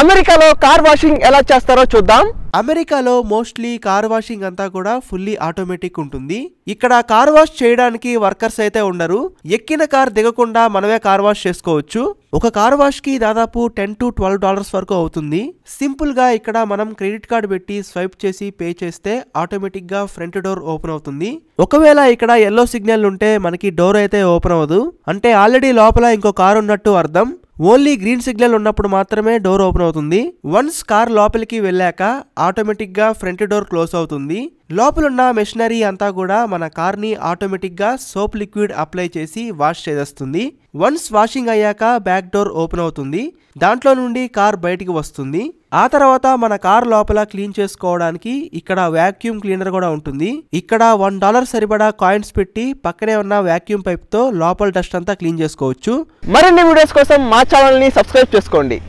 అమెరికాలో car washing ఎలా చేస్తారో చూద్దాం అమెరికాలో మోస్ట్లీ కార్ వాషింగ్ అంతా కూడా ఫుల్లీ ఆటోమేటిక్ ఉంటుంది ఇక్కడ కార్ వాష్ చేయడానికి వర్కర్స్ అయితే ఉండరు ఎక్కిన కార్ దిగకుండా మనమే కార్ వాష్ చేసుకోవచ్చు ఒక కార్ వాష్ కి దాదాపు టెన్ టు ట్వెల్వ్ డాలర్స్ వరకు అవుతుంది సింపుల్ గా ఇక్కడ మనం క్రెడిట్ కార్డ్ పెట్టి స్వైప్ చేసి పే చేస్తే ఆటోమేటిక్ గా ఫ్రంట్ డోర్ ఓపెన్ అవుతుంది ఒకవేళ ఇక్కడ ఎల్లో సిగ్నల్ ఉంటే మనకి డోర్ అయితే ఓపెన్ అవ్వదు అంటే ఆల్రెడీ లోపల ఇంకో కార్ ఉన్నట్టు అర్థం ఓన్లీ గ్రీన్ సిగ్నల్ ఉన్నప్పుడు మాత్రమే డోర్ ఓపెన్ అవుతుంది వన్స్ కార్ లోపలికి వెళ్ళాక ఆటోమేటిక్ గా ఫ్రంట్ డోర్ క్లోజ్ అవుతుంది లోపలున్న మెషినరీ అంతా కూడా మన కార్ని ఆటోమేటిక్గా సోప్ లిక్విడ్ అప్లై చేసి వాష్ చేసేస్తుంది వన్స్ వాషింగ్ అయ్యాక బ్యాక్ డోర్ ఓపెన్ అవుతుంది దాంట్లో నుండి కార్ బయటికి వస్తుంది ఆ తర్వాత మన కార్ లోపల క్లీన్ చేసుకోవడానికి ఇక్కడ వ్యాక్యూమ్ క్లీనర్ కూడా ఉంటుంది ఇక్కడ వన్ డాలర్ సరిపడా కాయిన్స్ పెట్టి పక్కనే ఉన్న వ్యాక్యూమ్ పైప్ తో లోపల డస్ట్ అంతా క్లీన్ చేసుకోవచ్చు మరిన్ని వీడియోస్ కోసం మా ఛానల్ ని సబ్స్క్రైబ్ చేసుకోండి